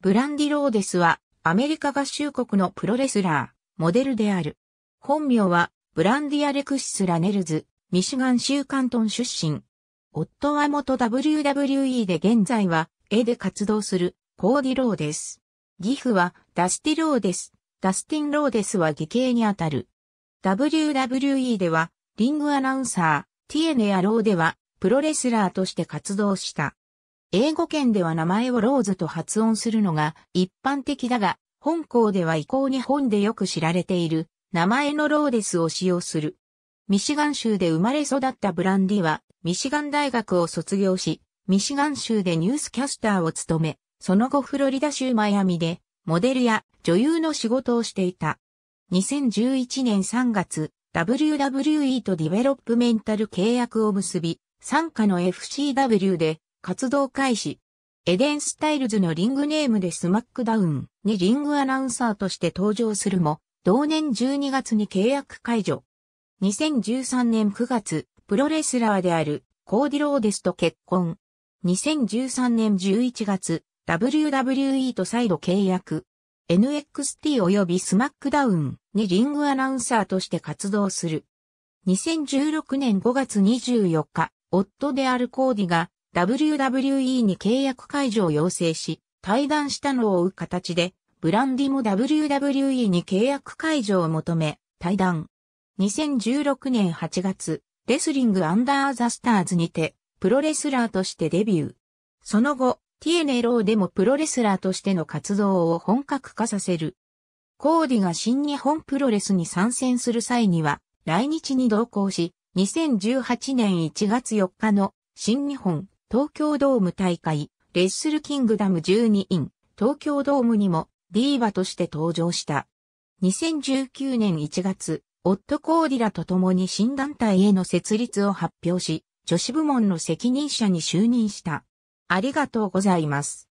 ブランディローデスはアメリカ合衆国のプロレスラー、モデルである。本名はブランディア・レクシス・ラネルズ、ミシガン州カントン出身。夫は元 WWE で現在は絵で活動するコーディローデス。義父はダスティローデス。ダスティン・ローデスは義兄にあたる。WWE ではリングアナウンサー、ティエネ・アローではプロレスラーとして活動した。英語圏では名前をローズと発音するのが一般的だが、本校では以降に本でよく知られている名前のローデスを使用する。ミシガン州で生まれ育ったブランディは、ミシガン大学を卒業し、ミシガン州でニュースキャスターを務め、その後フロリダ州マイアミで、モデルや女優の仕事をしていた。2011年3月、WWE とディベロップメンタル契約を結び、参加の FCW で活動開始。エデン・スタイルズのリングネームでスマックダウンにリングアナウンサーとして登場するも、同年12月に契約解除。2013年9月、プロレスラーであるコーディローデスと結婚。2013年11月、WWE と再度契約。NXT 及びスマックダウンにリングアナウンサーとして活動する。2016年5月24日、夫であるコーディが WWE に契約解除を要請し、対談したのを追う形で、ブランディも WWE に契約解除を求め、対談。2016年8月、レスリングアンダーザスターズにて、プロレスラーとしてデビュー。その後、ティエネローでもプロレスラーとしての活動を本格化させる。コーディが新日本プロレスに参戦する際には、来日に同行し、2018年1月4日の新日本東京ドーム大会、レッスルキングダム12イン、東京ドームにもディーバとして登場した。2019年1月、オット・コーディラと共に新団体への設立を発表し、女子部門の責任者に就任した。ありがとうございます。